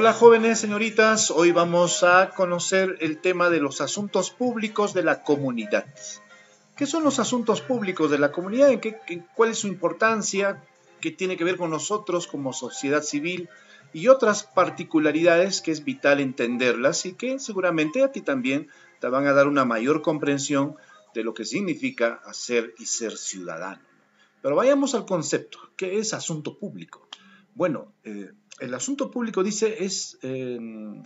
Hola jóvenes señoritas, hoy vamos a conocer el tema de los asuntos públicos de la comunidad. ¿Qué son los asuntos públicos de la comunidad? qué, ¿Cuál es su importancia? ¿Qué tiene que ver con nosotros como sociedad civil? Y otras particularidades que es vital entenderlas y que seguramente a ti también te van a dar una mayor comprensión de lo que significa hacer y ser ciudadano. Pero vayamos al concepto. ¿Qué es asunto público? Bueno, eh, el asunto público dice es,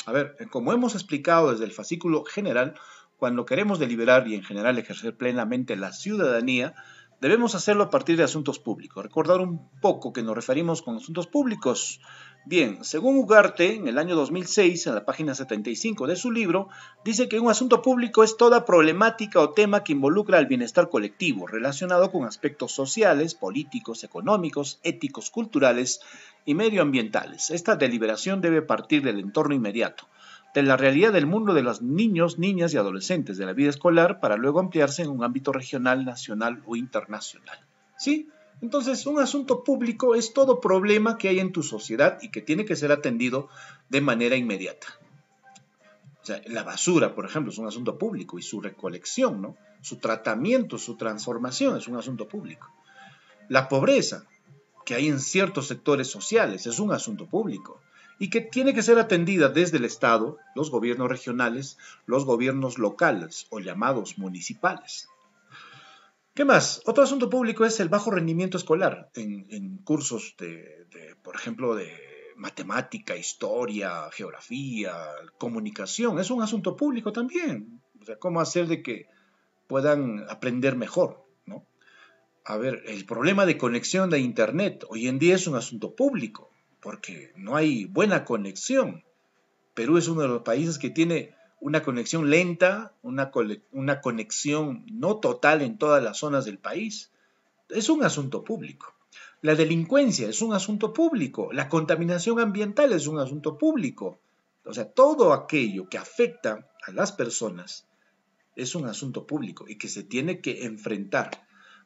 a ver, como hemos explicado desde el fascículo general, cuando queremos deliberar y en general ejercer plenamente la ciudadanía, Debemos hacerlo a partir de asuntos públicos. Recordar un poco que nos referimos con asuntos públicos. Bien, según Ugarte, en el año 2006, en la página 75 de su libro, dice que un asunto público es toda problemática o tema que involucra al bienestar colectivo, relacionado con aspectos sociales, políticos, económicos, éticos, culturales y medioambientales. Esta deliberación debe partir del entorno inmediato de la realidad del mundo de los niños, niñas y adolescentes de la vida escolar para luego ampliarse en un ámbito regional, nacional o internacional. ¿Sí? Entonces, un asunto público es todo problema que hay en tu sociedad y que tiene que ser atendido de manera inmediata. O sea, la basura, por ejemplo, es un asunto público y su recolección, ¿no? Su tratamiento, su transformación es un asunto público. La pobreza que hay en ciertos sectores sociales es un asunto público y que tiene que ser atendida desde el Estado, los gobiernos regionales, los gobiernos locales o llamados municipales. ¿Qué más? Otro asunto público es el bajo rendimiento escolar en, cursos de, por ejemplo, de matemática, historia, geografía, comunicación. Es un asunto público también. O sea, cómo hacer de que puedan aprender mejor, ¿no? A ver, el problema de conexión de Internet hoy en día es un asunto público porque no hay buena conexión. Perú es uno de los países que tiene una conexión lenta, una, conexión no total en todas las zonas del país. Es un asunto público. La delincuencia es un asunto público, la contaminación ambiental es un asunto público. O sea, todo aquello que afecta a las personas es un asunto público y que se tiene que enfrentar.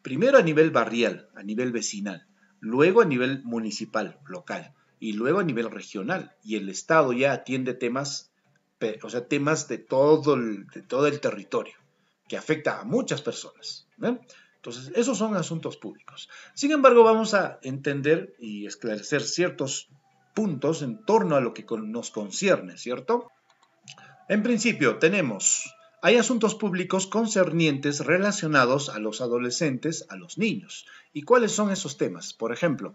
Primero a nivel barrial, a nivel vecinal, luego a nivel municipal, local y luego a nivel regional. Y el Estado ya atiende temas, o sea, temas de todo el, todo el territorio, que afecta a muchas personas. Entonces, esos son asuntos públicos. Sin embargo, vamos a entender y esclarecer ciertos puntos en torno a lo que nos concierne, ¿cierto? En principio, tenemos, hay asuntos públicos concernientes relacionados a los adolescentes, a los niños. ¿Y cuáles son esos temas? Por ejemplo,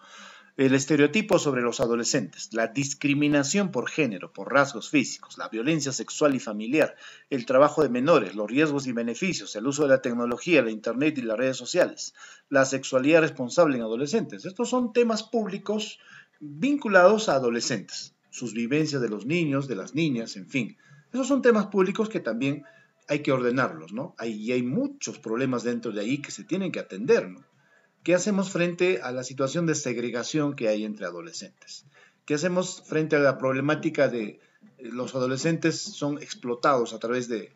el estereotipo sobre los adolescentes, la discriminación por género, por rasgos físicos, la violencia sexual y familiar, el trabajo de menores, los riesgos y beneficios, el uso de la tecnología, la internet y las redes sociales, la sexualidad responsable en adolescentes. Estos son temas públicos vinculados a adolescentes, sus vivencias de los niños, de las niñas, en fin. Esos son temas públicos que también hay que ordenarlos, ¿no? y hay muchos problemas dentro de ahí que se tienen que atender, ¿no? ¿Qué hacemos frente a la situación de segregación que hay entre adolescentes? ¿Qué hacemos frente a la problemática de eh, los adolescentes son explotados a través de,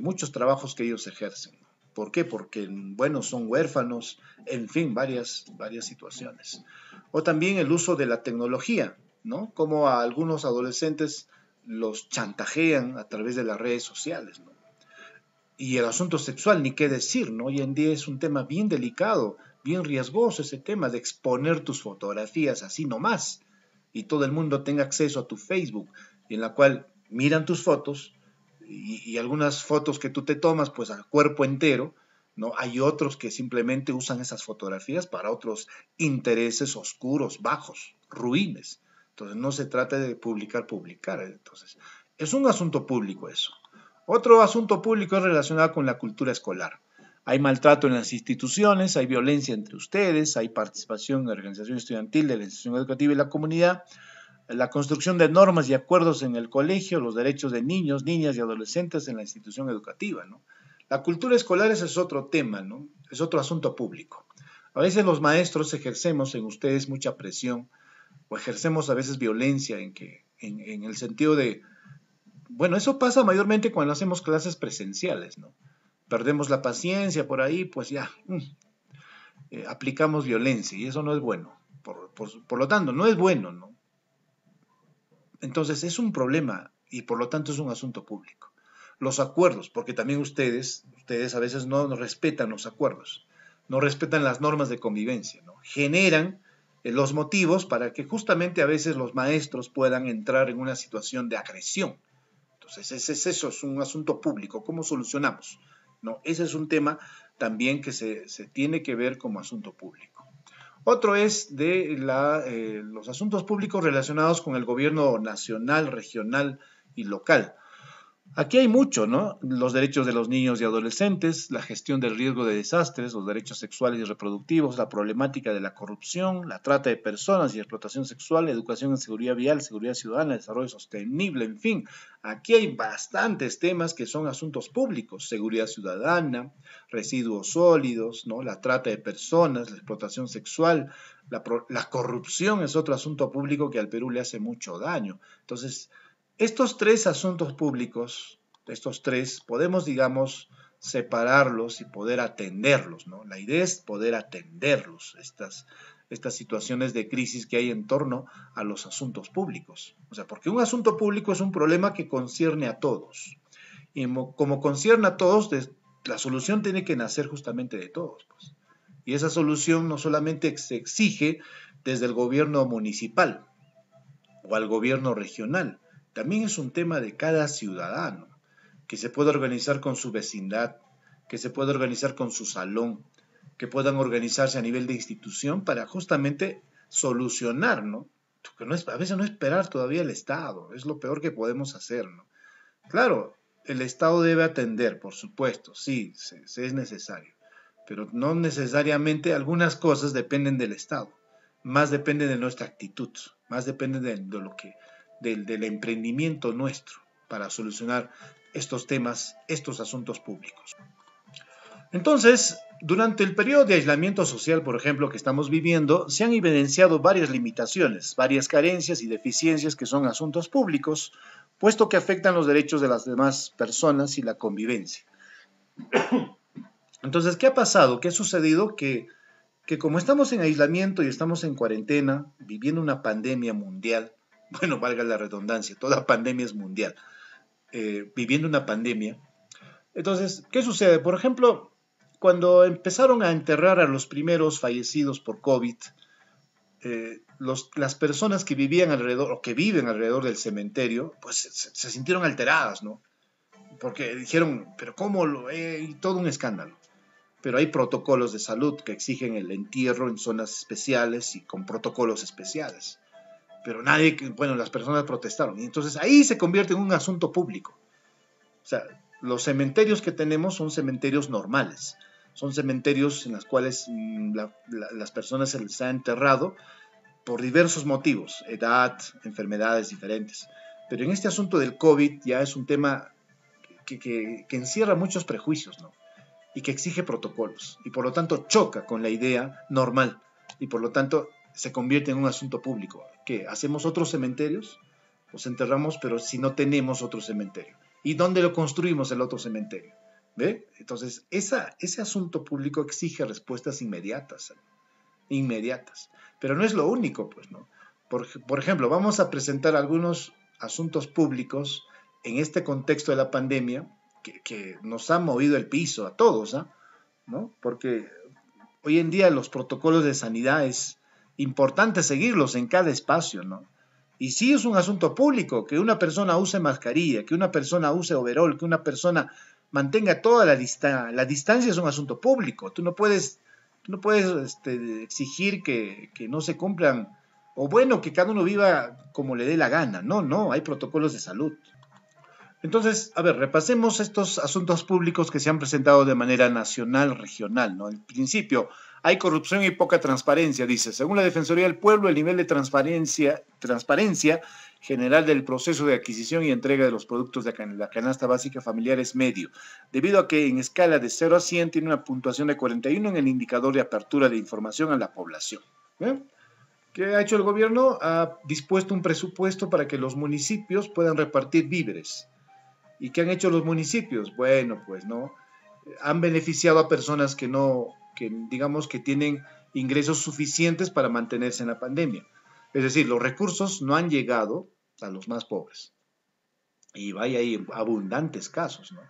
muchos trabajos que ellos ejercen? ¿Por qué? Porque, bueno, son huérfanos, en fin, varias, varias situaciones. O también el uso de la tecnología, ¿no? Como a algunos adolescentes los chantajean a través de las redes sociales, ¿no? Y el asunto sexual, ni qué decir, ¿no? Hoy en día es un tema bien delicado bien riesgoso ese tema de exponer tus fotografías así nomás y todo el mundo tenga acceso a tu Facebook, en la cual miran tus fotos y, algunas fotos que tú te tomas pues al cuerpo entero, ¿no? Hay otros que simplemente usan esas fotografías para otros intereses oscuros, bajos, ruines. Entonces no se trata de publicar, publicar. Entonces es un asunto público eso. Otro asunto público es relacionado con la cultura escolar. Hay maltrato en las instituciones, hay violencia entre ustedes, hay participación de organización estudiantil, de la institución educativa y la comunidad, la construcción de normas y acuerdos en el colegio, los derechos de niños, niñas y adolescentes en la institución educativa. ¿no? La cultura escolar es otro tema, ¿no? es otro asunto público. A veces los maestros ejercemos en ustedes mucha presión o ejercemos a veces violencia en, que, en el sentido de, bueno, eso pasa mayormente cuando hacemos clases presenciales, ¿no? perdemos la paciencia por ahí, pues ya, mm, eh, aplicamos violencia y eso no es bueno. Por, lo tanto, no es bueno, ¿no? Entonces es un problema y por lo tanto es un asunto público. Los acuerdos, porque también ustedes, ustedes a veces no nos respetan los acuerdos, no respetan las normas de convivencia, ¿no? Generan eh, los motivos para que justamente a veces los maestros puedan entrar en una situación de agresión. Entonces, ese es eso, es un asunto público. ¿Cómo solucionamos? No, ese es un tema también que se, tiene que ver como asunto público. Otro es de la, eh, los asuntos públicos relacionados con el gobierno nacional, regional y local. Aquí hay mucho, ¿no? Los derechos de los niños y adolescentes, la gestión del riesgo de desastres, los derechos sexuales y reproductivos, la problemática de la corrupción, la trata de personas y explotación sexual, educación en seguridad vial, seguridad ciudadana, desarrollo sostenible, en fin. Aquí hay bastantes temas que son asuntos públicos, seguridad ciudadana, residuos sólidos, ¿no? La trata de personas, la explotación sexual, la, la corrupción es otro asunto público que al Perú le hace mucho daño. Entonces, estos tres asuntos públicos, estos tres, podemos, digamos, separarlos y poder atenderlos. ¿no? La idea es poder atenderlos, estas, estas situaciones de crisis que hay en torno a los asuntos públicos. O sea, porque un asunto público es un problema que concierne a todos. Y como concierne a todos, la solución tiene que nacer justamente de todos. Pues. Y esa solución no solamente se exige desde el gobierno municipal o al gobierno regional, también es un tema de cada ciudadano, que se pueda organizar con su vecindad, que se pueda organizar con su salón, que puedan organizarse a nivel de institución para justamente solucionar, ¿no? Que no es, a veces no esperar todavía el Estado, es lo peor que podemos hacer, ¿no? Claro, el Estado debe atender, por supuesto, sí, es necesario, pero no necesariamente algunas cosas dependen del Estado, más dependen de nuestra actitud, más dependen de lo que del, emprendimiento nuestro para solucionar estos temas, estos asuntos públicos. Entonces, durante el periodo de aislamiento social, por ejemplo, que estamos viviendo, se han evidenciado varias limitaciones, varias carencias y deficiencias que son asuntos públicos, puesto que afectan los derechos de las demás personas y la convivencia. Entonces, ¿qué ha pasado? ¿Qué ha sucedido? Que, que como estamos en aislamiento y estamos en cuarentena, viviendo una pandemia mundial, bueno, valga la redundancia, toda pandemia es mundial, eh, viviendo una pandemia. Entonces, ¿qué sucede? Por ejemplo, cuando empezaron a enterrar a los primeros fallecidos por COVID, eh, las personas que vivían alrededor o que viven alrededor del cementerio, pues se, sintieron alteradas, ¿no? Porque dijeron, pero ¿cómo lo? Eh, y todo un escándalo. Pero hay protocolos de salud que exigen el entierro en zonas especiales y con protocolos especiales pero nadie, bueno, las personas protestaron. Y entonces ahí se convierte en un asunto público. O sea, los cementerios que tenemos son cementerios normales, son cementerios en los cuales mm, las personas se les ha enterrado por diversos motivos, edad, enfermedades diferentes. Pero en este asunto del COVID ya es un tema que encierra muchos prejuicios, ¿no? Y que exige protocolos, y por lo tanto choca con la idea normal, y por lo tanto se convierte en un asunto público. ¿Qué? ¿Hacemos otros cementerios? Los enterramos, pero si no tenemos otro cementerio. ¿Y dónde lo construimos el otro cementerio? ¿Ve? Entonces, ese asunto público exige respuestas inmediatas, inmediatas. Pero no es lo único, pues, ¿no? Por, ejemplo, vamos a presentar algunos asuntos públicos en este contexto de la pandemia que, nos ha movido el piso a todos, ¿ah? ¿no? Porque hoy en día los protocolos de sanidad es, importante seguirlos en cada espacio, ¿no? Y si es un asunto público, que una persona use mascarilla, que una persona use overol, que una persona mantenga toda la distancia. La distancia es un asunto público. Tú no puedes, no puedes este, exigir que, que, no se cumplan, o bueno, que cada uno viva como le dé la gana. No, no, hay protocolos de salud. Entonces, a ver, repasemos estos asuntos públicos que se han presentado de manera nacional, regional, ¿no? En principio, hay corrupción y poca transparencia, dice. Según la Defensoría del Pueblo, el nivel de transparencia, transparencia general del proceso de adquisición y entrega de los productos de la canasta básica familiar es medio, debido a que en escala de 0 a 100 tiene una puntuación de 41 en el indicador de apertura de información a la población. ¿eh? ¿Qué ha hecho el gobierno? Ha dispuesto un presupuesto para que los municipios puedan repartir víveres ¿Y qué han hecho los municipios? Bueno, pues no, han beneficiado a personas que no, que digamos que tienen ingresos suficientes para mantenerse en la pandemia. Es decir, los recursos no han llegado a los más pobres. Y vaya, hay abundantes casos, ¿no?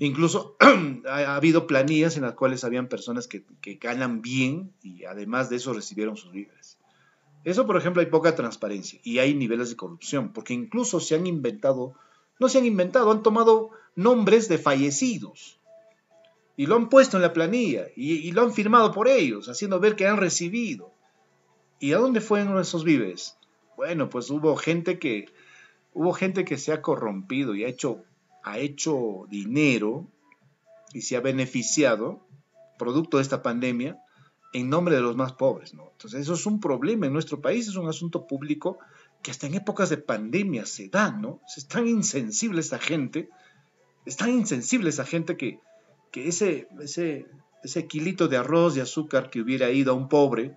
Incluso ha habido planillas en las cuales habían personas que, que, ganan bien y además de eso recibieron sus víveres. Eso, por ejemplo, hay poca transparencia y hay niveles de corrupción, porque incluso se han inventado no se han inventado, han tomado nombres de fallecidos y lo han puesto en la planilla y, lo han firmado por ellos, haciendo ver que han recibido. ¿Y a dónde fueron esos vives? Bueno, pues hubo gente que hubo gente que se ha corrompido y ha hecho ha hecho dinero y se ha beneficiado producto de esta pandemia en nombre de los más pobres, Entonces, eso es un problema en nuestro país, es un asunto público que hasta en épocas de pandemia se da, ¿no? Es tan insensible esa gente, es tan insensible esa gente que, ese, ese, ese kilito de arroz y azúcar que hubiera ido a un pobre,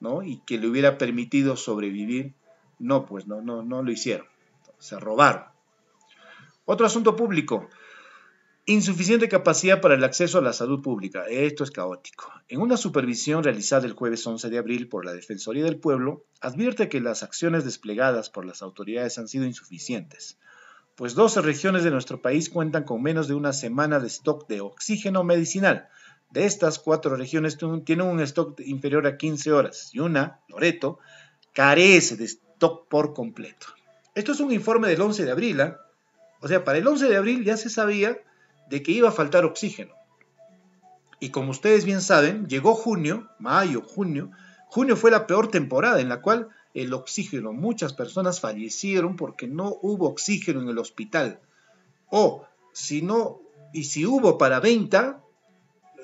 ¿no? Y que le hubiera permitido sobrevivir, no, pues no, no, no lo hicieron, se robaron. Otro asunto público, Insuficiente capacidad para el acceso a la salud pública. Esto es caótico. En una supervisión realizada el jueves 11 de abril por la Defensoría del Pueblo, advierte que las acciones desplegadas por las autoridades han sido insuficientes, pues 12 regiones de nuestro país cuentan con menos de una semana de stock de oxígeno medicinal. De estas, cuatro regiones tienen un stock inferior a 15 horas y una, Loreto, carece de stock por completo. Esto es un informe del 11 de abril. ¿ah? O sea, para el 11 de abril ya se sabía de que iba a faltar oxígeno. Y como ustedes bien saben, llegó junio, mayo, junio. Junio fue la peor temporada en la cual el oxígeno, muchas personas fallecieron porque no hubo oxígeno en el hospital. O si no, y si hubo para venta,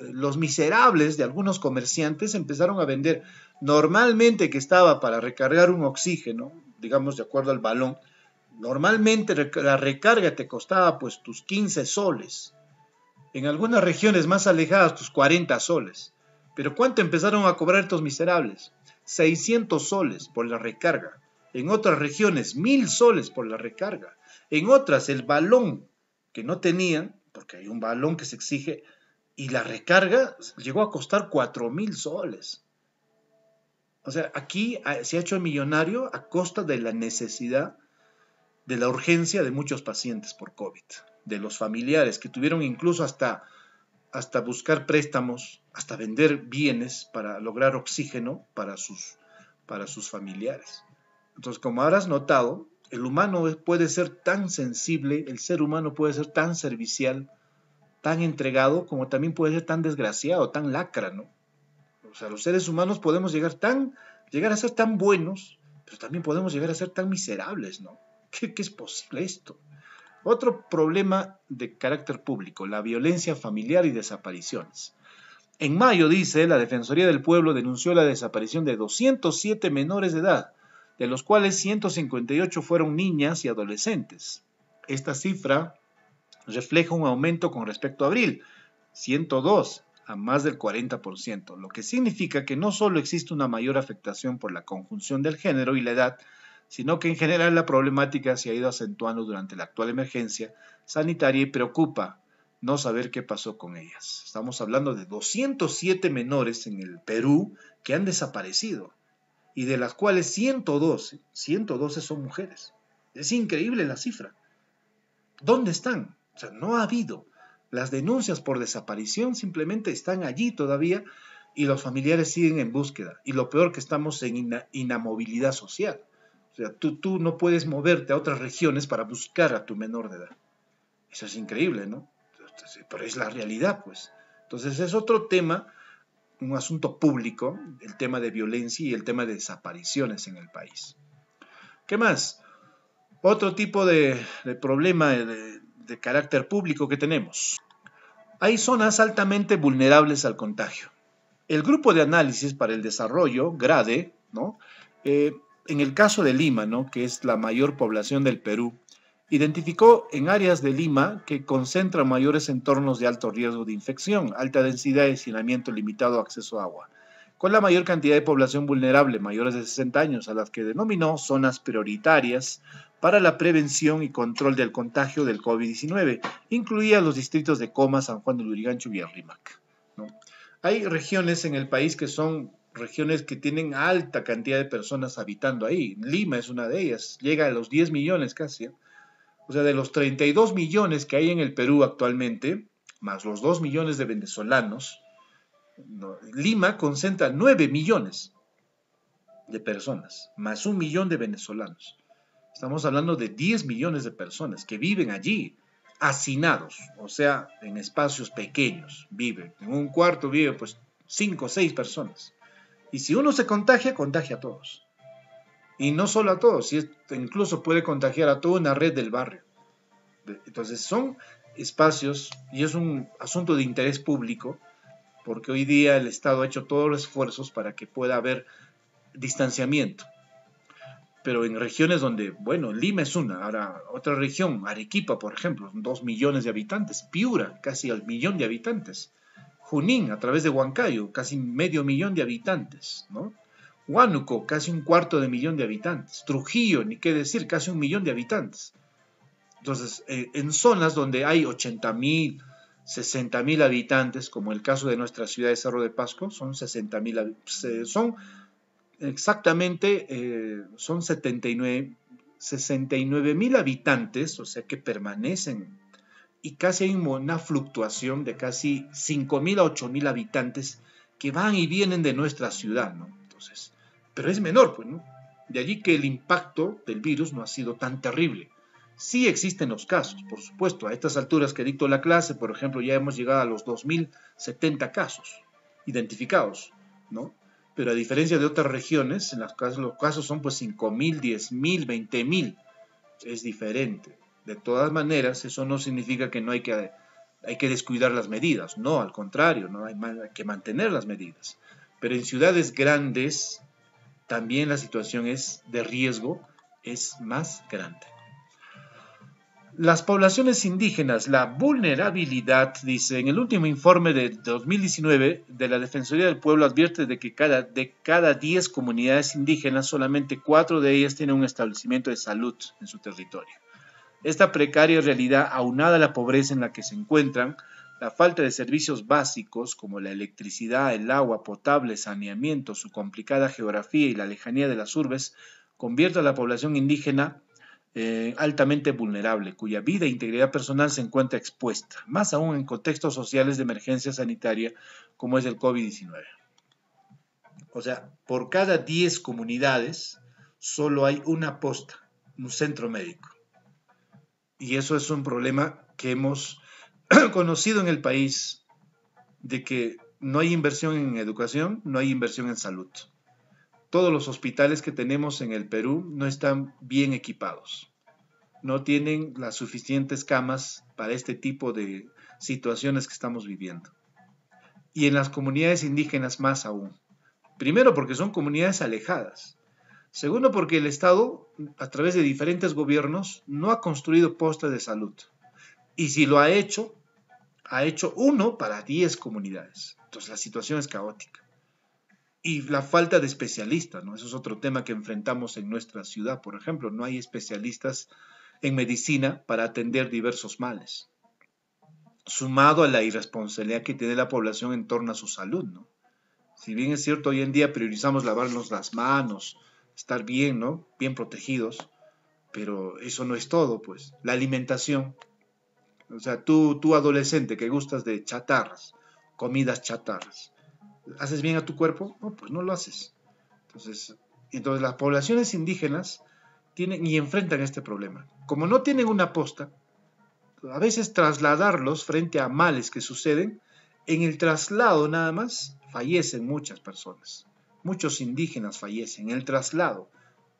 eh, los miserables de algunos comerciantes empezaron a vender normalmente que estaba para recargar un oxígeno, digamos de acuerdo al balón, Normalmente la recarga te costaba pues tus 15 soles. En algunas regiones más alejadas tus 40 soles. Pero ¿cuánto empezaron a cobrar estos miserables? 600 soles por la recarga. En otras regiones 1000 soles por la recarga. En otras el balón que no tenían, porque hay un balón que se exige, y la recarga llegó a costar 4000 soles. O sea, aquí ah, se ha hecho millonario a costa de la necesidad de la urgencia de muchos pacientes por COVID, de los familiares que tuvieron incluso hasta, hasta buscar préstamos, hasta vender bienes para lograr oxígeno para sus, para sus familiares. Entonces, como habrás notado, el humano puede ser tan sensible, el ser humano puede ser tan servicial, tan entregado, como también puede ser tan desgraciado, tan lacra, ¿no? O sea, los seres humanos podemos llegar, tan, llegar a ser tan buenos, pero también podemos llegar a ser tan miserables, ¿no? ¿Qué, es posible esto? Otro problema de carácter público, la violencia familiar y desapariciones. En mayo, dice, la Defensoría del Pueblo denunció la desaparición de 207 menores de edad, de los cuales 158 fueron niñas y adolescentes. Esta cifra refleja un aumento con respecto a abril, 102 a más del 40%, lo que significa que no solo existe una mayor afectación por la conjunción del género y la edad, sino que en general la problemática se ha ido acentuando durante la actual emergencia sanitaria y preocupa no saber qué pasó con ellas. Estamos hablando de 207 menores en el Perú que han desaparecido y de las cuales 112, 112 son mujeres. Es increíble la cifra. ¿Dónde están? no ha habido. Las denuncias por desaparición simplemente están allí todavía y los familiares siguen en búsqueda. Y lo peor que estamos en inamovilidad social. O sea, tú, no puedes moverte a otras regiones para buscar a tu menor de edad. Eso es increíble, ¿no? Pero es la realidad, pues. Entonces es otro tema, un asunto público, el tema de violencia y el tema de desapariciones en el país. ¿Qué más? Otro tipo de, problema de, carácter público que tenemos. Hay zonas altamente vulnerables al contagio. El grupo de análisis para el desarrollo, GRADE, ¿no? Eh, en el caso de Lima, ¿no? que es la mayor población del Perú, identificó en áreas de Lima que concentran mayores entornos de alto riesgo de infección, alta densidad, de hacinamiento limitado, acceso a agua, con la mayor cantidad de población vulnerable, mayores de 60 años, a las que denominó zonas prioritarias para la prevención y control del contagio del COVID-19. Incluía los distritos de Coma, San Juan de Lurigancho y Arrimac. Hay regiones en el país que son regiones que tienen alta cantidad de personas habitando ahí. Lima es una de ellas, llega a los 10 millones casi. ¿eh? O sea, de los 32 millones que hay en el Perú actualmente, más los 2 millones de venezolanos, Lima concentra 9 millones de personas, más un millón de venezolanos. Estamos hablando de 10 millones de personas que viven allí, hacinados, o sea, en espacios pequeños, viven. En un cuarto viven pues 5 o 6 personas. Y si uno se contagia, contagia a todos. Y no solo a todos, incluso puede contagiar a toda una red del barrio. Entonces son espacios y es un asunto de interés público porque hoy día el Estado ha hecho todos los esfuerzos para que pueda haber distanciamiento. Pero en regiones donde, bueno, Lima es una, ahora otra región, Arequipa, por ejemplo, dos millones de habitantes, Piura, casi al millón de habitantes. Junín, a través de Huancayo, casi medio millón de habitantes, ¿no? Huánuco, casi un cuarto de millón de habitantes. Trujillo, ni qué decir, casi un millón de habitantes. Entonces, eh, en zonas donde hay 80 mil, 60 mil habitantes, como el caso de nuestra ciudad de Cerro de Pasco, son 60 mil, son exactamente, eh, son 79 mil habitantes, o sea que permanecen y casi hay una fluctuación de casi 5.000 a 8.000 habitantes que van y vienen de nuestra ciudad, ¿no? Entonces, pero es menor, pues, ¿no? De allí que el impacto del virus no ha sido tan terrible. Sí existen los casos, por supuesto, a estas alturas que dictó la clase, por ejemplo, ya hemos llegado a los 2.070 casos identificados, ¿no? Pero a diferencia de otras regiones, en las casos, los casos son pues 5.000, 10.000, 20.000, es diferente. De todas maneras, eso no significa que no hay que, hay que descuidar las medidas, no, al contrario, no hay, que mantener las medidas. Pero en ciudades grandes también la situación es de riesgo, es más grande. Las poblaciones indígenas, la vulnerabilidad, dice, en el último informe de 2019 de la Defensoría del Pueblo advierte de que cada, de cada 10 comunidades indígenas, solamente 4 de ellas tienen un establecimiento de salud en su territorio. Esta precaria realidad, aunada a la pobreza en la que se encuentran, la falta de servicios básicos como la electricidad, el agua potable, saneamiento, su complicada geografía y la lejanía de las urbes, convierte a la población indígena eh, altamente vulnerable, cuya vida e integridad personal se encuentra expuesta, más aún en contextos sociales de emergencia sanitaria como es el COVID-19. O sea, por cada 10 comunidades, solo hay una posta, un centro médico. Y eso es un problema que hemos conocido en el país, de que no hay inversión en educación, no hay inversión en salud. Todos los hospitales que tenemos en el Perú no están bien equipados, no tienen las suficientes camas para este tipo de situaciones que estamos viviendo. Y en las comunidades indígenas más aún. Primero porque son comunidades alejadas. Segundo, porque el Estado, a través de diferentes gobiernos, no ha construido postes de salud. Y si lo ha hecho, ha hecho uno para 10 comunidades. Entonces la situación es caótica. Y la falta de especialistas, ¿no? Eso es otro tema que enfrentamos en nuestra ciudad, por ejemplo. No hay especialistas en medicina para atender diversos males. Sumado a la irresponsabilidad que tiene la población en torno a su salud, ¿no? Si bien es cierto, hoy en día priorizamos lavarnos las manos, estar bien, ¿no? Bien protegidos, pero eso no es todo, pues. La alimentación. O sea, tú, tú adolescente que gustas de chatarras, comidas chatarras, ¿haces bien a tu cuerpo? No, pues no lo haces. Entonces, entonces las poblaciones indígenas tienen y enfrentan este problema. Como no tienen una posta, a veces trasladarlos frente a males que suceden, en el traslado nada más fallecen muchas personas. Muchos indígenas fallecen el traslado.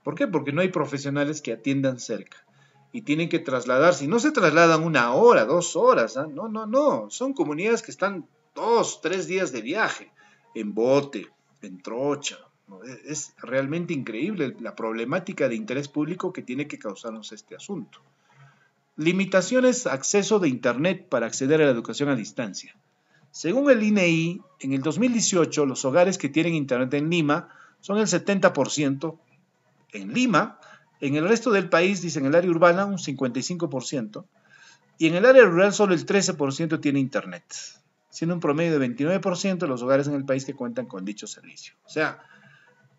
¿Por qué? Porque no hay profesionales que atiendan cerca y tienen que trasladarse. Y no se trasladan una hora, dos horas. ¿ah? No, no, no. Son comunidades que están dos, tres días de viaje en bote, en trocha. E-, es realmente increíble la problemática de interés público que tiene que causarnos este asunto. Limitaciones, acceso de Internet para acceder a la educación a distancia. Según el INEI, e en el 2018 los hogares que tienen internet en Lima son el 70% en Lima, en el resto del país, dice en el área urbana, un 55%, y en el área rural solo el 13% tiene internet, siendo un promedio de 29% de los hogares en el país que cuentan con dicho servicio. O sea,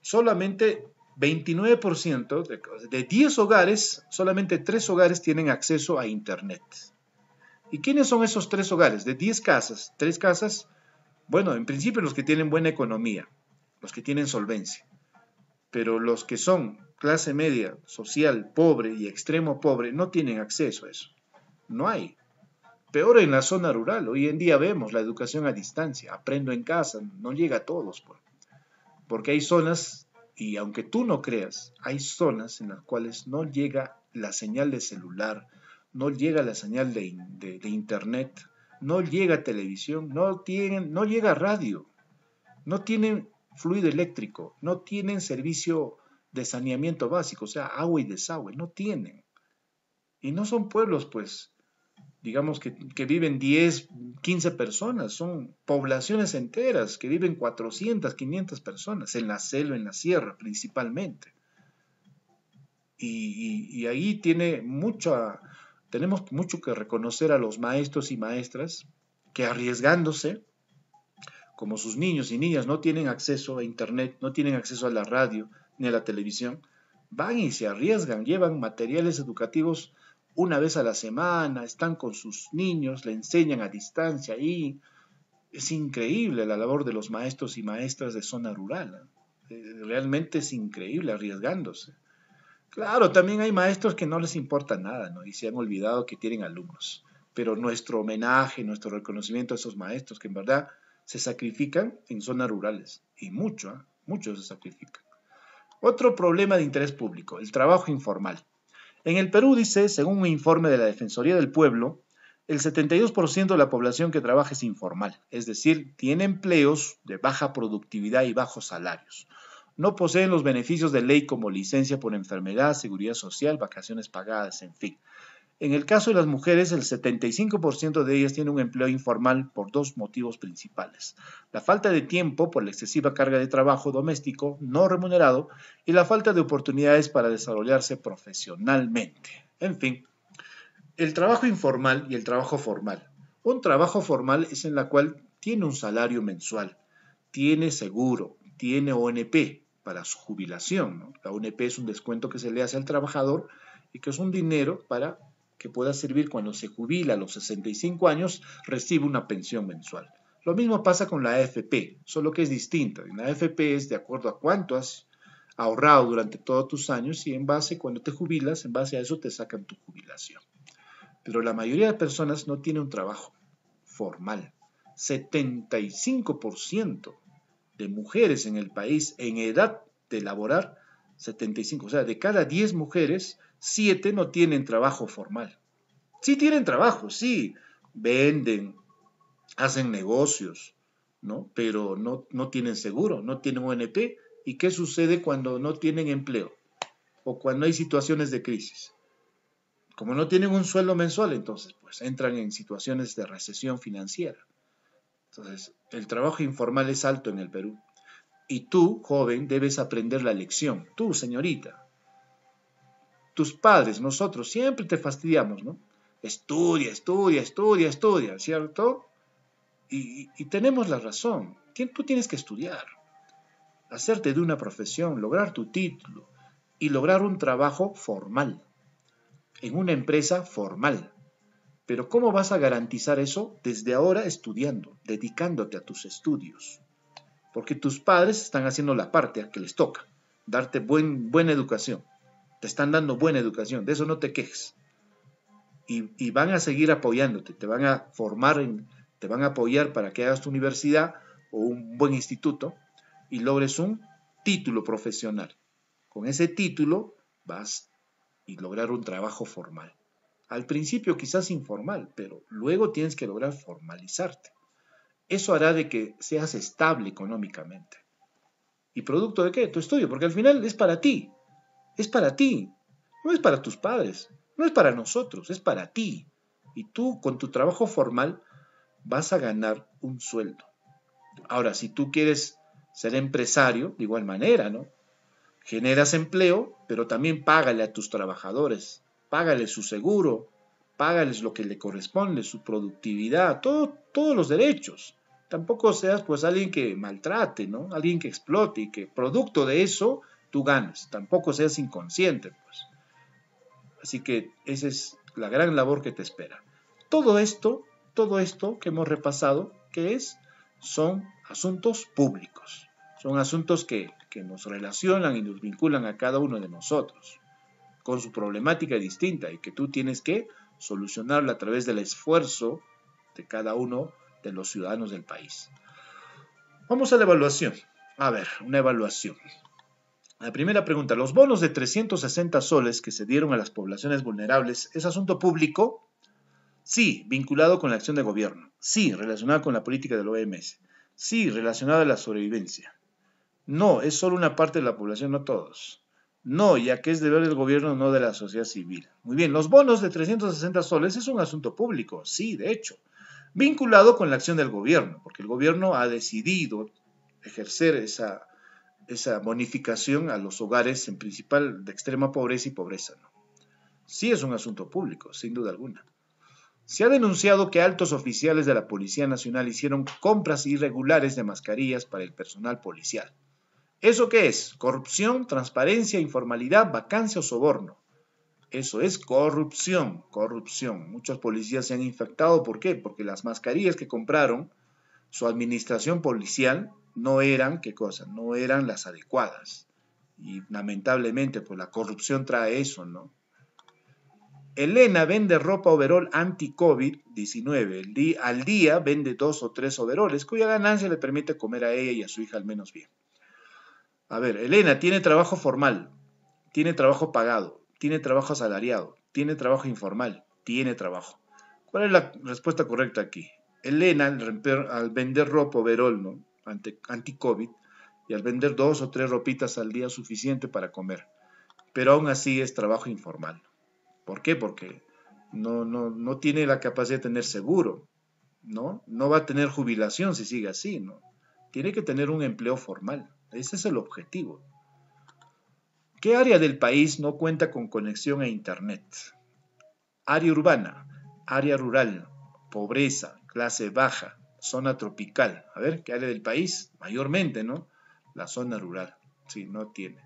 solamente 29% de, de 10 hogares, solamente 3 hogares tienen acceso a internet. ¿Y quiénes son esos tres hogares? De diez casas, tres casas, bueno, en principio los que tienen buena economía, los que tienen solvencia, pero los que son clase media, social, pobre y extremo pobre, no tienen acceso a eso. No hay. Peor en la zona rural. Hoy en día vemos la educación a distancia, aprendo en casa, no llega a todos. Por. Pues. Porque hay zonas, y aunque tú no creas, hay zonas en las cuales no llega la señal de celular, no llega la señal de, internet, no llega televisión, no, tienen, no llega radio, no tienen fluido eléctrico, no tienen servicio de saneamiento básico, o sea, agua y desagüe, no tienen. Y no son pueblos, pues, digamos que, viven 10, 15 personas, son poblaciones enteras que viven 400, 500 personas, en la selva, en la sierra principalmente. Y, y ahí tiene mucha, tenemos mucho que reconocer a los maestros y maestras que arriesgándose, como sus niños y niñas no tienen acceso a Internet, no tienen acceso a la radio ni a la televisión, van y se arriesgan, llevan materiales educativos una vez a la semana, están con sus niños, le enseñan a distancia y es increíble la labor de los maestros y maestras de zona rural. Eh, realmente es increíble arriesgándose. Claro, también hay maestros que no les importa nada, ¿no? Y se han olvidado que tienen alumnos. Pero nuestro homenaje, nuestro reconocimiento a esos maestros que en verdad se sacrifican en zonas rurales. Y mucho, ¿ah? muchos se sacrifican. Otro problema de interés público, el trabajo informal. En el Perú, dice, según un informe de la Defensoría del Pueblo, el 72% de la población que trabaja es informal, es decir, tiene empleos de baja productividad y bajos salarios no poseen los beneficios de ley como licencia por enfermedad, seguridad social, vacaciones pagadas, en fin. En el caso de las mujeres, el 75% de ellas tiene un empleo informal por dos motivos principales. La falta de tiempo por la excesiva carga de trabajo doméstico no remunerado y la falta de oportunidades para desarrollarse profesionalmente. En fin, el trabajo informal y el trabajo formal. Un trabajo formal es en la cual tiene un salario mensual, tiene seguro, tiene ONP, para su jubilación. La UNEP es un descuento que se le hace al trabajador y que es un dinero para que pueda servir cuando se jubila a los 65 años, recibe una pensión mensual. Lo mismo pasa con la AFP, solo que es distinta. la AFP es de acuerdo a cuánto has ahorrado durante todos tus años y en base, cuando te jubilas, en base a eso te sacan tu jubilación. Pero la mayoría de personas no tiene un trabajo formal. 75% de mujeres en el país en edad de laborar, 75, o sea, de cada 10 mujeres, 7 no tienen trabajo formal. Sí tienen trabajo, sí, venden, hacen negocios, ¿no? Pero no, no tienen seguro, no tienen ONP. ¿Y qué sucede cuando no tienen empleo? O cuando hay situaciones de crisis. Como no tienen un sueldo mensual, entonces, pues entran en situaciones de recesión financiera. Entonces, el trabajo informal es alto en el Perú. Y tú, joven, debes aprender la lección. Tú, señorita. Tus padres, nosotros, siempre te fastidiamos, ¿no? Estudia, estudia, estudia, estudia, ¿cierto? Y, tenemos la razón. Tú tienes que estudiar, hacerte de una profesión, lograr tu título y lograr un trabajo formal, en una empresa formal. Pero ¿cómo vas a garantizar eso desde ahora estudiando, dedicándote a tus estudios? Porque tus padres están haciendo la parte a que les toca, darte buena educación. Te están dando buena educación, de eso no te quejes. Y, van a seguir apoyándote, te van a formar, te van a apoyar para que hagas tu universidad o un buen instituto y logres un título profesional. Con ese título vas y lograr un trabajo formal. Al principio quizás informal, pero luego tienes que lograr formalizarte. Eso hará de que seas estable económicamente. ¿Y producto de qué? Tu estudio, porque al final es para ti. Es para ti. No es para tus padres. No es para nosotros, es para ti. Y tú con tu trabajo formal vas a ganar un sueldo. Ahora, si tú quieres ser empresario, de igual manera, ¿no? Generas empleo, pero también págale a tus trabajadores págales su seguro, págales lo que le corresponde, su productividad, todos los derechos. Tampoco seas pues alguien que maltrate, ¿no? Alguien que explote y que producto de eso tú ganes. Tampoco seas inconsciente, pues. Así que esa es la gran labor que te espera. Todo esto, todo esto que hemos repasado, que es, son asuntos públicos. Son asuntos que, que nos relacionan y nos vinculan a cada uno de nosotros con su problemática distinta y que tú tienes que solucionarla a través del esfuerzo de cada uno de los ciudadanos del país. Vamos a la evaluación. A ver, una evaluación. La primera pregunta, ¿los bonos de 360 soles que se dieron a las poblaciones vulnerables es asunto público? Sí, vinculado con la acción de gobierno. Sí, relacionado con la política del OMS. Sí, relacionado a la sobrevivencia. No, es solo una parte de la población, no todos. No, ya que es deber del gobierno, no de la sociedad civil. Muy bien, los bonos de 360 soles es un asunto público, sí, de hecho, vinculado con la acción del gobierno, porque el gobierno ha decidido ejercer esa, esa bonificación a los hogares en principal de extrema pobreza y pobreza. ¿no? Sí es un asunto público, sin duda alguna. Se ha denunciado que altos oficiales de la Policía Nacional hicieron compras irregulares de mascarillas para el personal policial. ¿Eso qué es? Corrupción, transparencia, informalidad, vacancia o soborno. Eso es corrupción, corrupción. Muchos policías se han infectado. ¿Por qué? Porque las mascarillas que compraron su administración policial no eran, ¿qué cosa? No eran las adecuadas. Y lamentablemente, pues la corrupción trae eso, ¿no? Elena vende ropa overol anti-COVID-19. Al día vende dos o tres overoles, cuya ganancia le permite comer a ella y a su hija al menos bien. A ver, Elena tiene trabajo formal, tiene trabajo pagado, tiene trabajo asalariado, tiene trabajo informal, tiene trabajo. ¿Cuál es la respuesta correcta aquí? Elena, al, vender ropa verol, ¿no? anti-COVID, y al vender dos o tres ropitas al día suficiente para comer. Pero aún así es trabajo informal. ¿Por qué? Porque no, no, no tiene la capacidad de tener seguro, ¿no? No va a tener jubilación si sigue así, ¿no? Tiene que tener un empleo formal. Ese es el objetivo. ¿Qué área del país no cuenta con conexión a Internet? Área urbana, área rural, pobreza, clase baja, zona tropical. A ver, ¿qué área del país? Mayormente, ¿no? La zona rural. Sí, no tiene.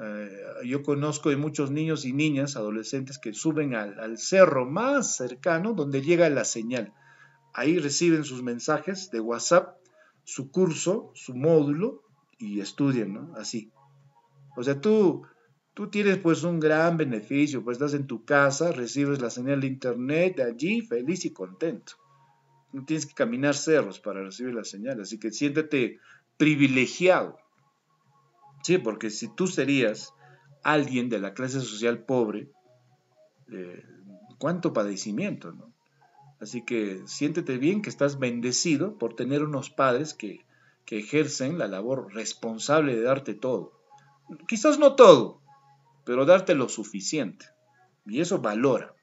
Eh, yo conozco de muchos niños y niñas, adolescentes, que suben al cerro más cercano donde llega la señal. Ahí reciben sus mensajes de WhatsApp, su curso, su módulo, y estudien, ¿no? Así. O sea, tú, tú tienes pues un gran beneficio, pues estás en tu casa, recibes la señal de internet allí, feliz y contento. No tienes que caminar cerros para recibir la señal, así que siéntete privilegiado. Sí, porque si tú serías alguien de la clase social pobre, eh, cuánto padecimiento, ¿no? Así que siéntete bien que estás bendecido por tener unos padres que, que ejercen la labor responsable de darte todo. Quizás no todo, pero darte lo suficiente. Y eso valora,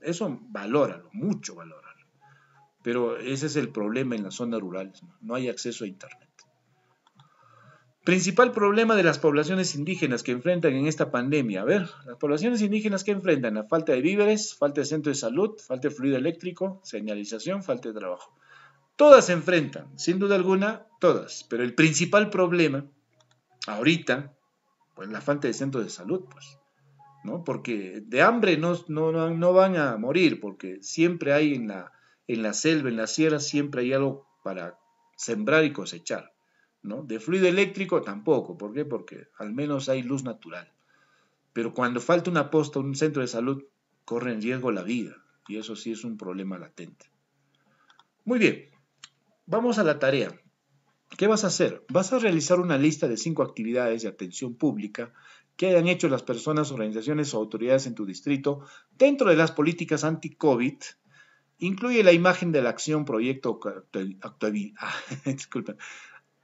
eso valora, mucho valora. Pero ese es el problema en las zonas rurales, no, hay acceso a Internet. Principal problema de las poblaciones indígenas que enfrentan en esta pandemia. A ver, las poblaciones indígenas que enfrentan la falta de víveres, falta de centro de salud, falta de fluido eléctrico, señalización, falta de trabajo. Todas se enfrentan, sin duda alguna, todas. Pero el principal problema, ahorita, pues la falta de centro de salud, pues. ¿no? Porque de hambre no, no, van a morir, porque siempre hay en la, en la selva, en la sierra, siempre hay algo para sembrar y cosechar. ¿no? De fluido eléctrico tampoco, ¿por qué? Porque al menos hay luz natural. Pero cuando falta una posta, un centro de salud, corre en riesgo la vida, y eso sí es un problema latente. Muy bien, Vamos a la tarea. ¿Qué vas a hacer? Vas a realizar una lista de cinco actividades de atención pública que hayan hecho las personas, organizaciones o autoridades en tu distrito dentro de las políticas anti-COVID. Incluye la imagen de la acción, proyecto ah,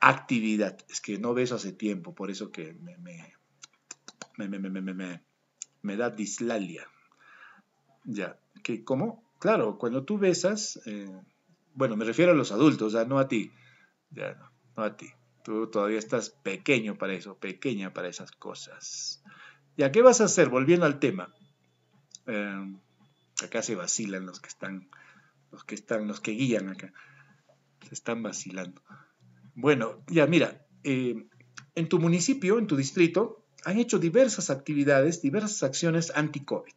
actividad. Es que no beso hace tiempo, por eso que me, da dislalia. Ya, ¿cómo? Claro, cuando tú besas... Eh, bueno, me refiero a los adultos, ya no a ti. Ya no, a ti. Tú todavía estás pequeño para eso, pequeña para esas cosas. ¿Y a qué vas a hacer? Volviendo al tema. Eh, acá se vacilan los que están, los que están, los que guían acá. Se están vacilando. Bueno, ya mira, eh, en tu municipio, en tu distrito, han hecho diversas actividades, diversas acciones anti-COVID.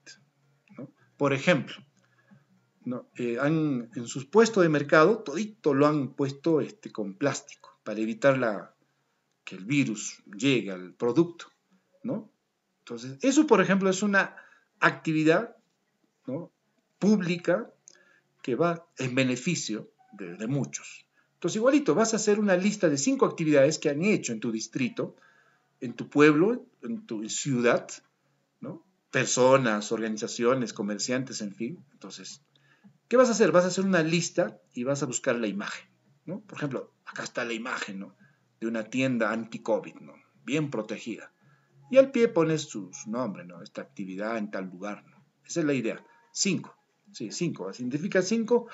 Por ejemplo, eh, han, en sus puestos de mercado, todito lo han puesto este, con plástico para evitar que el virus llegue al producto, ¿no? Entonces, eso, por ejemplo, es una actividad pública que va en beneficio de, de, muchos. Entonces, igualito, vas a hacer una lista de cinco actividades que han hecho en tu distrito, en tu pueblo, en tu ciudad, ¿no? Personas, organizaciones, comerciantes, en fin. Entonces, ¿Qué vas a hacer? Vas a hacer una lista y vas a buscar la imagen, ¿no? Por ejemplo, acá está la imagen, De una tienda anti-COVID, ¿no? Bien protegida. Y al pie pones su, nombre, ¿no? Esta actividad en tal lugar, ¿no? Esa es la idea. Cinco. Sí, cinco. Identifica cinco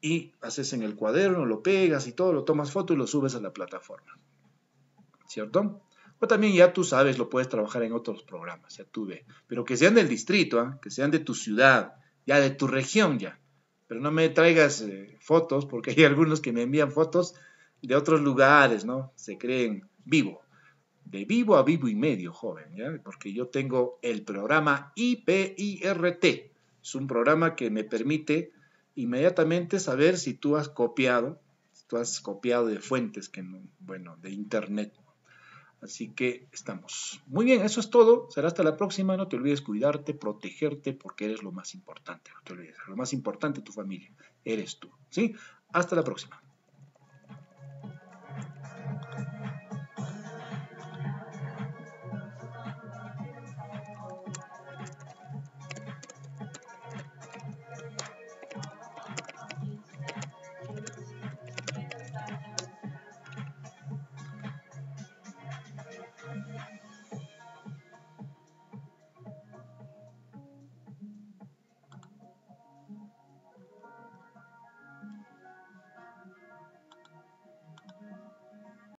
y haces en el cuaderno, lo pegas y todo, lo tomas foto y lo subes a la plataforma. ¿Cierto? O también ya tú sabes, lo puedes trabajar en otros programas, ya tú ves. Pero que sean del distrito, ¿ah? que sean de tu ciudad, ya de tu región ya pero no me traigas eh, fotos, porque hay algunos que me envían fotos de otros lugares, ¿no? Se creen vivo, de vivo a vivo y medio, joven, ¿ya? Porque yo tengo el programa IPIRT, es un programa que me permite inmediatamente saber si tú has copiado, si tú has copiado de fuentes que bueno, de internet. Así que estamos. Muy bien, eso es todo. Será hasta la próxima. No te olvides cuidarte, protegerte, porque eres lo más importante. No te olvides. Lo más importante de tu familia eres tú. ¿sí? Hasta la próxima.